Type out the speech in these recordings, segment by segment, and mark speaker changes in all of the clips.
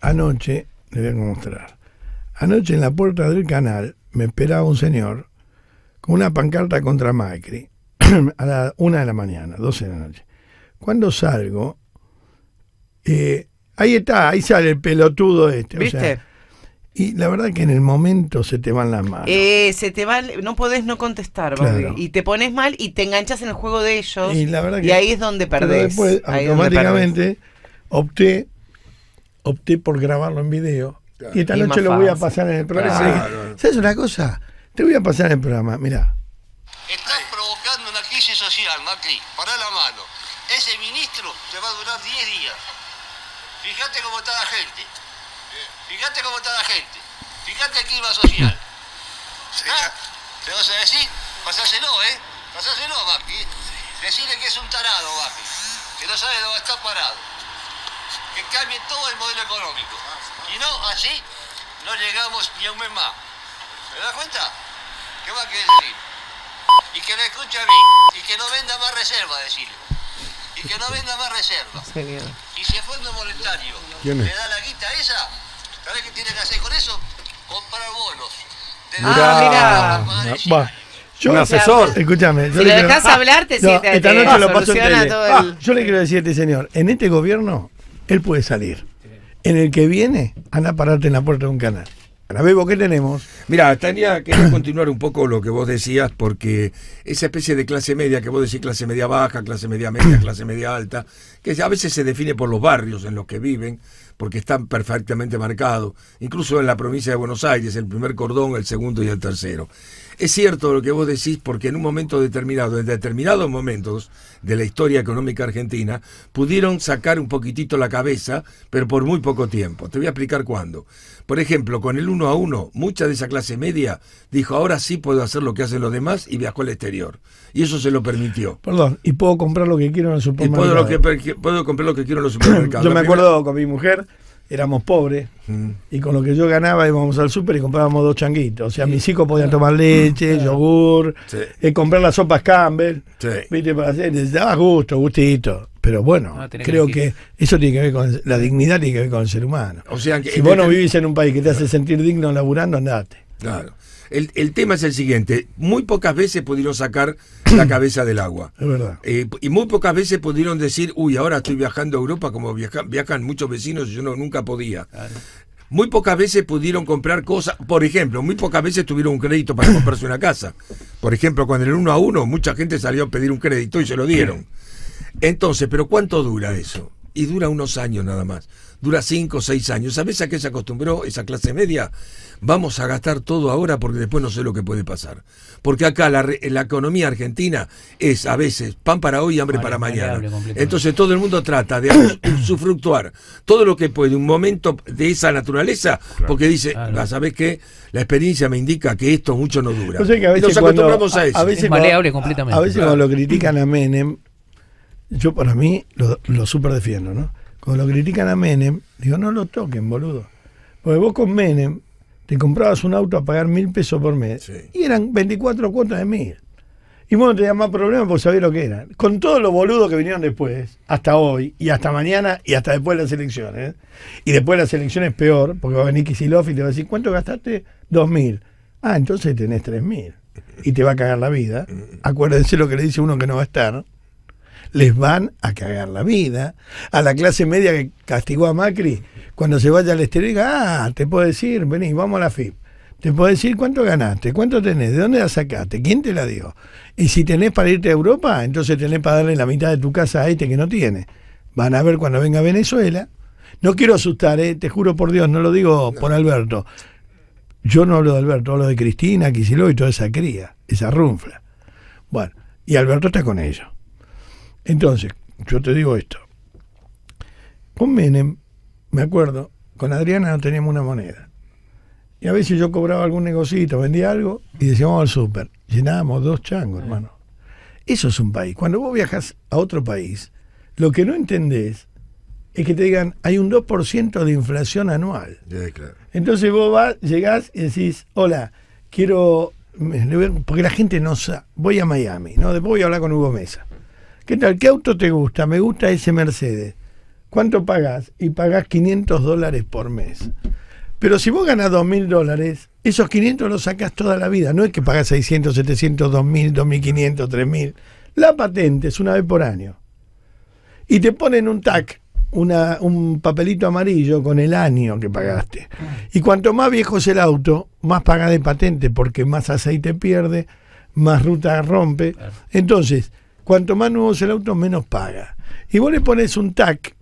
Speaker 1: anoche, le voy a mostrar, anoche en la puerta del canal me esperaba un señor con una pancarta contra Macri a la una de la mañana, 12 de la noche. Cuando salgo, eh, ahí está, ahí sale el pelotudo este. ¿Viste? y la verdad que en el momento se te van las manos.
Speaker 2: Eh, se te van, no podés no contestar, Y te pones mal y te enganchas en el juego de ellos. Y, ahí es donde perdés. automáticamente,
Speaker 1: opté opté por grabarlo en video. Y esta noche lo voy a pasar en el programa. ¿Sabes una cosa? Te voy a pasar en el programa, mirá. Estás provocando
Speaker 2: una crisis social, Macri. Para la mano. Ese ministro te va a durar 10 días. Fíjate cómo está la gente. Fíjate cómo está la gente. Fíjate el clima social. ¿Ah? ¿Te vas a decir? Pasáselo, ¿eh? Pasáselo, Macri. Decirle que es un tarado, Macri. Que no sabe dónde está parado que cambie todo el modelo económico. Ah, y no, así no llegamos ni a un mes más. ¿Te das cuenta? ¿Qué más que decir? Y que lo escuche a mí. Y que no venda más reserva, decirle. Y que no venda más reserva. Genial. Y si el Fondo Monetario le da la guita esa, ¿sabes qué tiene que hacer
Speaker 1: con eso? Comprar bonos. Ah, mira.
Speaker 2: Yo, un asesor.
Speaker 1: Escúchame. Si lo estás dejas ah, hablarte, no, te, esta noche lo paso ah, Yo le quiero decirte, este señor, en este gobierno él puede salir. En el que viene, anda a pararte en la puerta de un canal. ver, Bebo, ¿qué tenemos?
Speaker 2: Mira, Tania, que continuar un poco lo que vos decías, porque esa especie de clase media, que vos decís clase media baja, clase media media, clase media alta, que a veces se define por los barrios en los que viven, porque están perfectamente marcados, incluso en la provincia de Buenos Aires, el primer cordón, el segundo y el tercero. Es cierto lo que vos decís, porque en un momento determinado, en determinados momentos de la historia económica argentina, pudieron sacar un poquitito la cabeza, pero por muy poco tiempo. Te voy a explicar cuándo. Por ejemplo, con el uno a uno, mucha de esa clase media dijo, ahora sí puedo hacer lo que hacen los demás y viajó al exterior. Y eso se lo permitió.
Speaker 1: Perdón, y puedo comprar lo que quiero en el supermercado. puedo, lo
Speaker 2: que, puedo comprar lo que quiero en los supermercados. Yo me acuerdo con mi mujer éramos
Speaker 1: pobres y con lo que yo ganaba íbamos al súper y comprábamos dos changuitos. O sea, mis hijos podían tomar leche, yogur, eh, comprar las sopas Campbell. Sí. ¿viste? Para hacer, daba gusto, gustito. Pero bueno, creo que, eso tiene que ver con la dignidad, tiene que ver con el ser humano.
Speaker 2: O sea, que si vos no este
Speaker 1: vivís en un país que te hace sentir digno laburando, andate.
Speaker 2: Claro. El, tema es el siguiente: muy pocas veces pudieron sacar la cabeza del agua. Es verdad. Eh, y muy pocas veces pudieron decir, uy, ahora estoy viajando a Europa como viajan muchos vecinos y yo nunca podía. Muy pocas veces pudieron comprar cosas, por ejemplo, muy pocas veces tuvieron un crédito para comprarse una casa. Por ejemplo, cuando el uno a uno mucha gente salió a pedir un crédito y se lo dieron. Entonces, ¿pero cuánto dura eso? y dura unos años nada más, dura cinco o seis años. ¿Sabes a qué se acostumbró esa clase media? Vamos a gastar todo ahora porque después no sé lo que puede pasar. Porque acá la, economía argentina es a veces pan para hoy y hambre para mañana. Entonces todo el mundo trata de usufructuar todo lo que puede, un momento de esa naturaleza, porque dice, ¿sabes qué? La experiencia me indica que esto mucho no dura. a Nos acostumbramos a, eso. A veces,
Speaker 1: lo critican a Menem, yo para mí lo, lo super defiendo, ¿no? Cuando lo critican a Menem, digo, no lo toquen, boludo. Porque vos con Menem te comprabas un auto a pagar mil pesos por mes y eran 24 cuotas de mil. Y vos no tenías más problemas porque sabías lo que eran. Con todos los boludos que vinieron después, hasta hoy, y hasta mañana, y hasta después de las elecciones. ¿eh? Y después de las elecciones peor, porque va a venir Kisilov y te va a decir, ¿cuánto gastaste? Dos mil. Ah, entonces tenés tres mil. Y te va a cagar la vida. Mm. Acuérdense lo que le dice uno que no va a estar les van a cagar la vida. A la clase media que castigó a Macri, cuando se vaya al exterior, diga, ah, te puedo decir, vení, vamos a la FIP. Te puedo decir cuánto ganaste, cuánto tenés, de dónde la sacaste, quién te la dio. Y si tenés para irte a Europa, entonces tenés para darle la mitad de tu casa a este que no tiene. Van a ver cuando venga a Venezuela. No quiero asustar, eh, te juro por Dios, no lo digo por Alberto. Yo no hablo de Alberto, hablo de Cristina, Quisiló y toda esa cría, esa runfla. Bueno, y Alberto está con ellos. Entonces, yo te digo esto. Con Menem, me acuerdo, con Adriana no teníamos una moneda. Y a veces yo cobraba algún negocito, vendía algo y decíamos al súper. Llenábamos dos changos, hermano. Eso es un país. Cuando vos viajas a otro país, lo que no entendés es que te digan, hay un 2% de inflación anual. Entonces vos vas, llegás y decís, hola, quiero... Porque la gente no sabe, voy a Miami, ¿no? Después voy a hablar con Hugo Mesa. ¿Qué tal? ¿Qué auto te gusta? Me gusta ese Mercedes. ¿Cuánto pagas? Y pagas 500 dólares por mes. Pero si vos ganás 2.000 dólares, esos 500 los sacas toda la vida. No es que pagás 600, 700, 2.000, 2.500, 3.000. La patente es una vez por año. Y te ponen un TAC, un papelito amarillo con el año que pagaste. Y cuanto más viejo es el auto, más paga de patente porque más aceite pierde, más ruta rompe. Entonces, cuanto más nuevo es el auto, menos paga. Y vos le pones un tac,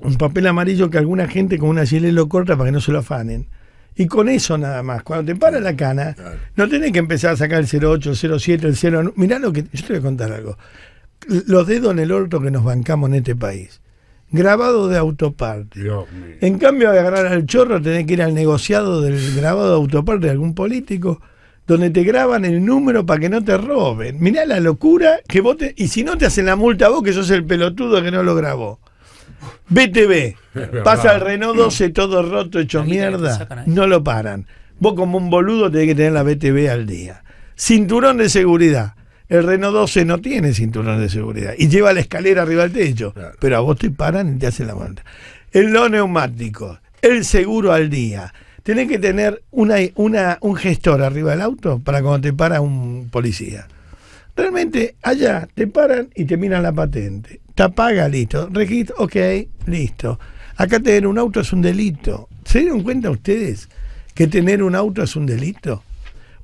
Speaker 1: un papel amarillo que alguna gente con una chile lo corta para que no se lo afanen. Y con eso nada más, cuando te para la cana, no tenés que empezar a sacar el 08, el 07, el 09. Mirá lo que. Yo te voy a contar algo. Los dedos en el orto que nos bancamos en este país. Grabado de autoparte. En cambio, de agarrar al chorro, tenés que ir al negociado del grabado de autoparte de algún político donde te graban el número para que no te roben. Mirá la locura que vos Y si no te hacen la multa vos, que sos el pelotudo que no lo grabó. BTV, pasa el Renault 12 todo roto, hecho mierda, no lo paran. Vos como un boludo tenés que tener la BTV al día. Cinturón de seguridad. El Renault 12 no tiene cinturón de seguridad y lleva la escalera arriba del techo. Pero a vos te paran y te hacen la multa. El no neumático, el seguro al día, tenés que tener una, una, un gestor arriba del auto para cuando te para un policía. Realmente allá te paran y te miran la patente. Te apaga, listo. Registro, ok, listo. Acá tener un auto es un delito. ¿Se dieron cuenta ustedes que tener un auto es un delito?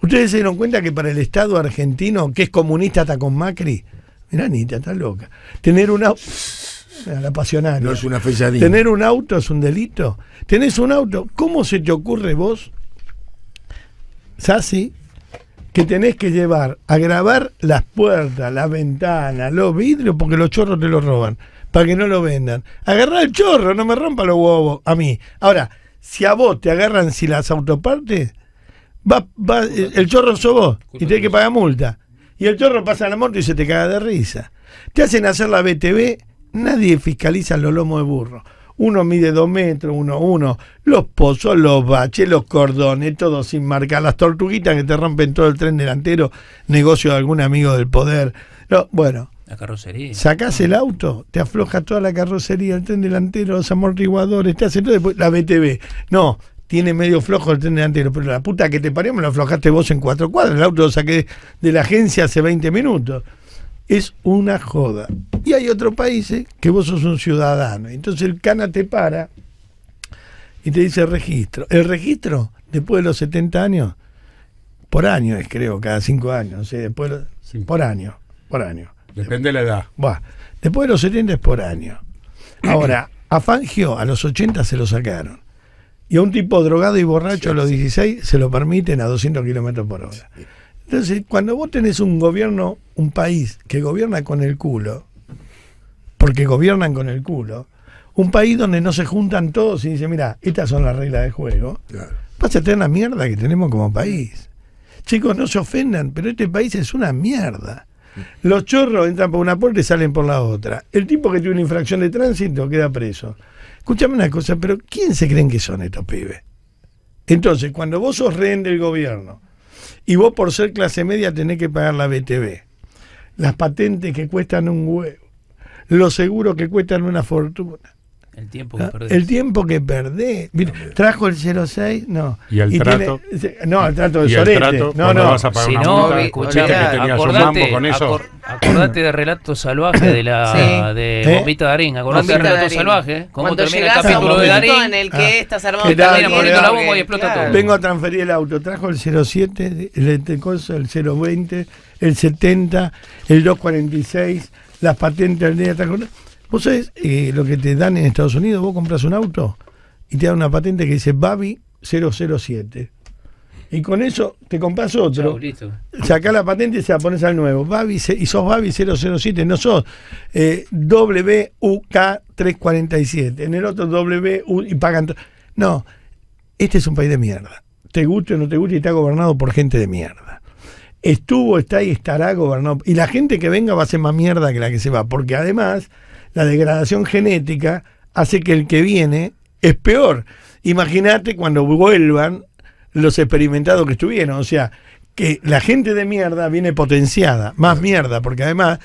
Speaker 1: ¿Ustedes se dieron cuenta que para el Estado argentino, que es comunista hasta con Macri, mirá Anita, está loca, tener un auto... No es una Tener un auto es un delito. Tenés un auto. ¿Cómo se te ocurre vos, Sassi, que tenés que llevar a grabar las puertas, las ventanas, los vidrios, porque los chorros te lo roban, para que no lo vendan? Agarrá el chorro, no me rompa los huevos a mí. Ahora, si a vos te agarran si las autopartes, el, chorro sos vos y tenés que pagar multa. Y el chorro pasa la moto y se te caga de risa. Te hacen hacer la BTV Nadie fiscaliza los lomos de burro. Uno mide dos metros, uno uno. Los pozos, los baches, los cordones, todo sin marcar. Las tortuguitas que te rompen todo el tren delantero, negocio de algún amigo del poder. No, bueno. La carrocería. Sacás el auto, te afloja toda la carrocería, el tren delantero, los amortiguadores, te hace todo después la BTV. No, tiene medio flojo el tren delantero, pero la puta que te parió me lo aflojaste vos en cuatro cuadras. El auto lo saqué de la agencia hace 20 minutos es una joda. Y hay otros países eh, que vos sos un ciudadano. Entonces el cana te para y te dice registro. El registro, después de los 70 años, por año es creo, cada 5 años, después por año, por
Speaker 2: año. Depende de la edad.
Speaker 1: después de los 70 es por año. Ahora, a Fangio a los 80 se lo sacaron. Y a un tipo drogado y borracho a los 16 se lo permiten a 200 kilómetros por hora. Entonces, cuando vos tenés un gobierno, un país que gobierna con el culo, porque gobiernan con el culo, un país donde no se juntan todos y dicen, mira, estas son las reglas de juego, vas a tener la mierda que tenemos como país. Chicos, no se ofendan, pero este país es una mierda. Los chorros entran por una puerta y salen por la otra. El tipo que tiene una infracción de tránsito queda preso. Escúchame una cosa, pero ¿quién se creen que son estos pibes? Entonces, cuando vos sos rehén del gobierno, y vos por ser clase media tenés que pagar la BTV. Las patentes que cuestan un huevo. Los seguros que cuestan una fortuna. El tiempo que ah, perdí. El tiempo que perdí Mira, trajo el 06, no. Y el y trato. Tiene, no, el trato de Sorete. Trato, no, no. Vas a pagar si una no, multa, que tenías acordate, con eso.
Speaker 2: acordate de Relato Salvaje de la sí. de ¿Eh? Bombita Darín. Acordate de Relato Salvaje. ¿eh? Cómo Cuando termina el capítulo de Darín. En el que ah. estás armado termina poniendo la bomba y explota claro. todo.
Speaker 1: Vengo a transferir el auto. Trajo el 07, el, este el 020, el 70, el 246, las patentes del día. Vos sabés eh, lo que te dan en Estados Unidos, vos compras un auto y te dan una patente que dice Babi 007. Y con eso te compras otro. Sacás la patente y se la pones al nuevo. Babi, y sos Babi 007, no sos eh, WUK 347. En el otro WU y pagan. No, este es un país de mierda. Te guste o no te guste y está gobernado por gente de mierda. Estuvo, está y estará gobernado. Y la gente que venga va a ser más mierda que la que se va. Porque además la degradación genética hace que el que viene es peor. Imagínate cuando vuelvan los experimentados que estuvieron. O sea, que la gente de mierda viene potenciada, más mierda, porque además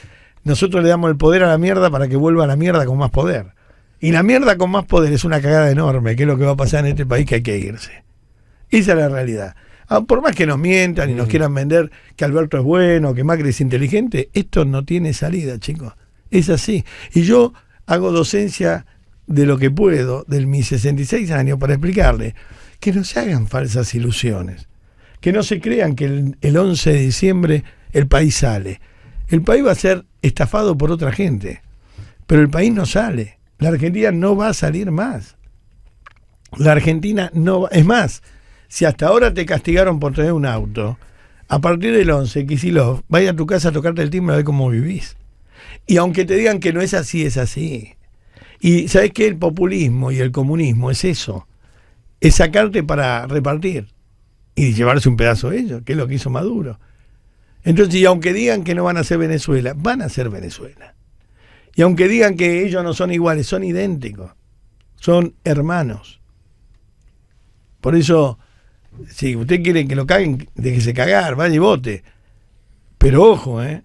Speaker 1: nosotros le damos el poder a la mierda para que vuelva a la mierda con más poder. Y la mierda con más poder es una cagada enorme, que es lo que va a pasar en este país que hay que irse. Esa es la realidad. Ah, por más que nos mientan y nos mm. quieran vender que Alberto es bueno, que Macri es inteligente, esto no tiene salida, chicos. Es así. Y yo hago docencia de lo que puedo, de mis 66 años, para explicarle que no se hagan falsas ilusiones, que no se crean que el, 11 de diciembre el país sale. El país va a ser estafado por otra gente, pero el país no sale. La Argentina no va a salir más. La Argentina no va... Es más, si hasta ahora te castigaron por tener un auto, a partir del 11, Kisilov, vaya a tu casa a tocarte el timbre a ver cómo vivís. Y aunque te digan que no es así, es así. Y sabes que el populismo y el comunismo es eso, es sacarte para repartir y llevarse un pedazo de ellos, que es lo que hizo Maduro. Entonces, y aunque digan que no van a ser Venezuela, van a ser Venezuela. Y aunque digan que ellos no son iguales, son idénticos, son hermanos. Por eso, si usted quiere que lo caguen, déjese cagar, vaya y vote. Pero ojo, ¿eh?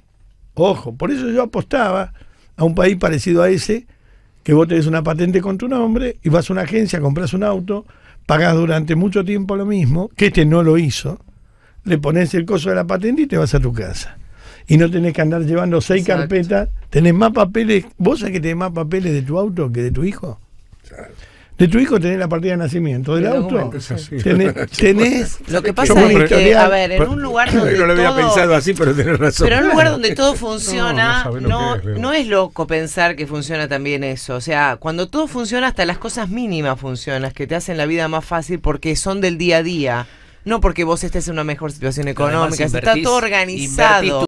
Speaker 1: Ojo, por eso yo apostaba a un país parecido a ese, que vos tenés una patente con tu nombre y vas a una agencia, compras un auto, pagás durante mucho tiempo lo mismo, que este no lo hizo, le pones el coso de la patente y te vas a tu casa. Y no tenés que andar llevando seis carpetas, tenés más papeles, vos sabés que tenés más papeles de tu auto que de tu hijo de tu hijo tenés la partida de nacimiento, del auto tenés, tenés, Lo que pasa es que, a ver, en un lugar donde no lo había todo, pensado así, pero
Speaker 2: tenés razón. Pero en un lugar donde todo funciona, no, es, loco pensar que funciona también eso. O sea, cuando todo funciona, hasta las cosas mínimas funcionan, que te hacen la vida más fácil porque son del día a día. No porque vos estés en una mejor situación económica, está todo organizado.